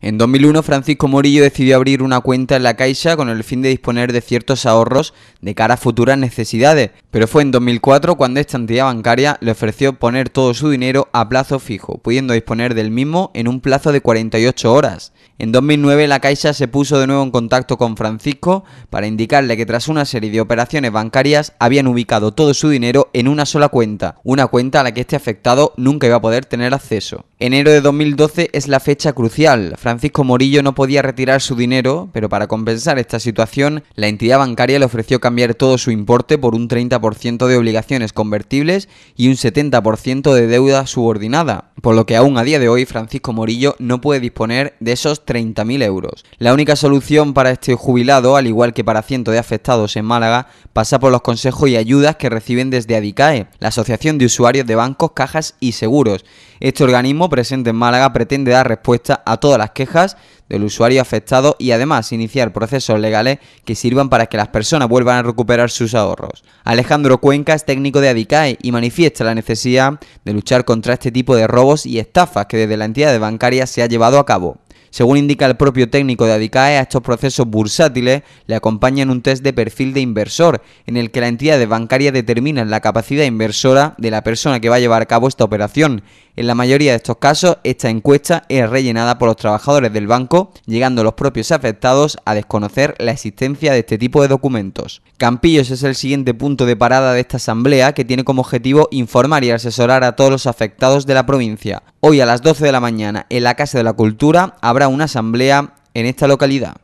En 2001, Francisco Morillo decidió abrir una cuenta en la Caixa con el fin de disponer de ciertos ahorros de cara a futuras necesidades, pero fue en 2004 cuando esta entidad bancaria le ofreció poner todo su dinero a plazo fijo, pudiendo disponer del mismo en un plazo de 48 horas. En 2009, la Caixa se puso de nuevo en contacto con Francisco para indicarle que tras una serie de operaciones bancarias habían ubicado todo su dinero en una sola cuenta, una cuenta a la que este afectado nunca iba a poder tener acceso. Enero de 2012 es la fecha crucial. Francisco Morillo no podía retirar su dinero, pero para compensar esta situación, la entidad bancaria le ofreció cambiar todo su importe por un 30% de obligaciones convertibles y un 70% de deuda subordinada, por lo que aún a día de hoy Francisco Morillo no puede disponer de esos 30.000 euros. La única solución para este jubilado, al igual que para cientos de afectados en Málaga, pasa por los consejos y ayudas que reciben desde ADICAE, la Asociación de Usuarios de Bancos, Cajas y Seguros. Este organismo presente en Málaga pretende dar respuesta a todas las quejas del usuario afectado y además iniciar procesos legales que sirvan para que las personas vuelvan a recuperar sus ahorros. Alejandro Cuenca es técnico de Adicae y manifiesta la necesidad de luchar contra este tipo de robos y estafas que desde la entidad bancaria se ha llevado a cabo. Según indica el propio técnico de Adicae, a estos procesos bursátiles le acompañan un test de perfil de inversor, en el que la entidad bancaria determina la capacidad inversora de la persona que va a llevar a cabo esta operación. En la mayoría de estos casos, esta encuesta es rellenada por los trabajadores del banco, llegando los propios afectados a desconocer la existencia de este tipo de documentos. Campillos es el siguiente punto de parada de esta asamblea que tiene como objetivo informar y asesorar a todos los afectados de la provincia. Hoy a las 12 de la mañana en la Casa de la Cultura habrá una asamblea en esta localidad.